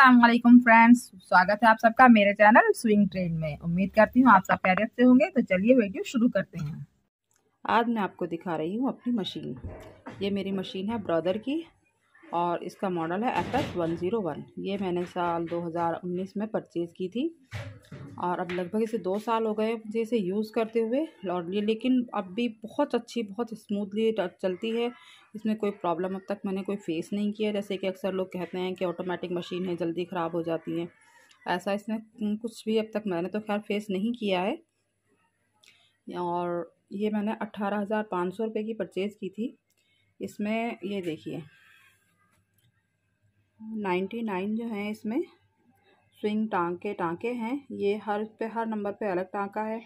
Aslam friends स्वागत है आप सबका मेरे चैनल स्विंग ट्रेन में उम्मीद करती हूँ आप सब पैरियत से होंगे तो चलिए वीडियो शुरू करते हैं आज मैं आपको दिखा रही हूँ अपनी मशीन ये मेरी मशीन है ब्रदर की और इसका मॉडल है f s one zero one ये मैंने साल 2019 में परचेज़ की थी और अब लगभग इसे दो साल हो गए मुझे इसे यूज़ करते हुए और ये लेकिन अब भी बहुत अच्छी बहुत स्मूथली चलती है इसमें कोई प्रॉब्लम अब तक मैंने कोई फेस नहीं किया जैसे कि अक्सर लोग कहते हैं कि ऑटोमेटिक मशीन है जल्दी ख़राब हो जाती हैं ऐसा इसमें कुछ भी अब तक मैंने तो खैर फेस नहीं किया है और ये मैंने अट्ठारह हज़ार पाँच सौ रुपये की परचेज़ की थी इसमें ये देखिए नाइन्टी नाइन जो है इसमें स्विंग टांके टांके हैं ये हर पे हर नंबर पे अलग टांका है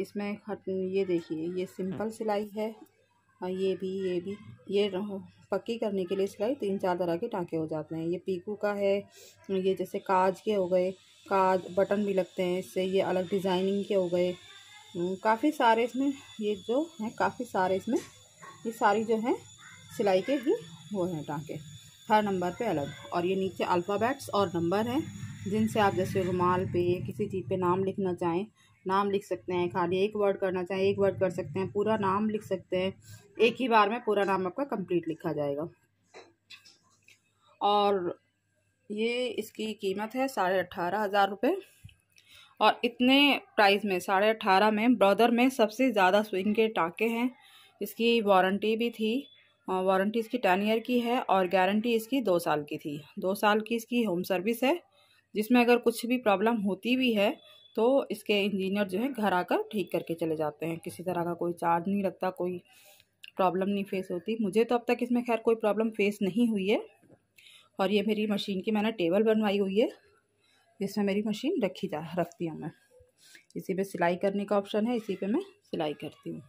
इसमें ये देखिए ये सिंपल हम्म। सिलाई है और हाँ, ये भी ये भी ये पक्की करने के लिए सिलाई तीन चार तरह के टांके हो जाते हैं ये पीकू का है ये जैसे काज के हो गए काज बटन भी लगते हैं इससे ये अलग डिज़ाइनिंग के हो गए हम्म, काफ़ी सारे इसमें ये जो हैं काफ़ी सारे इसमें ये सारी जो हैं सिलाई के ही वो हैं टाँके हर नंबर पे अलग और ये नीचे अल्फ़ाबेट्स और नंबर हैं जिनसे आप जैसे रुमाल पे किसी चीज़ पे नाम लिखना चाहें नाम लिख सकते हैं खाली एक वर्ड करना चाहें एक वर्ड कर सकते हैं पूरा नाम लिख सकते हैं एक ही बार में पूरा नाम आपका कंप्लीट लिखा जाएगा और ये इसकी कीमत है साढ़े अट्ठारह हज़ार रुपये और इतने प्राइस में साढ़े अट्ठारह में ब्रॉदर में सबसे ज़्यादा स्विंग के टाँके हैं इसकी वारंटी भी थी वारंटी इसकी टेन ईयर की है और गारंटी इसकी दो साल की थी दो साल की इसकी होम सर्विस है जिसमें अगर कुछ भी प्रॉब्लम होती भी है तो इसके इंजीनियर जो है घर आकर ठीक करके चले जाते हैं किसी तरह का कोई चार्ज नहीं लगता कोई प्रॉब्लम नहीं फेस होती मुझे तो अब तक इसमें खैर कोई प्रॉब्लम फेस नहीं हुई है और ये मेरी मशीन की मैंने टेबल बनवाई हुई है जिसमें मेरी मशीन रखी जा रखती हूँ मैं इसी पे सिलाई करने का ऑप्शन है इसी पे मैं सिलाई करती हूँ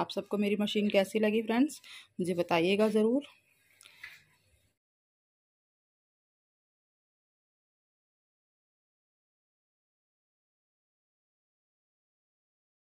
आप सबको मेरी मशीन कैसी लगी फ्रेंड्स मुझे बताइएगा ज़रूर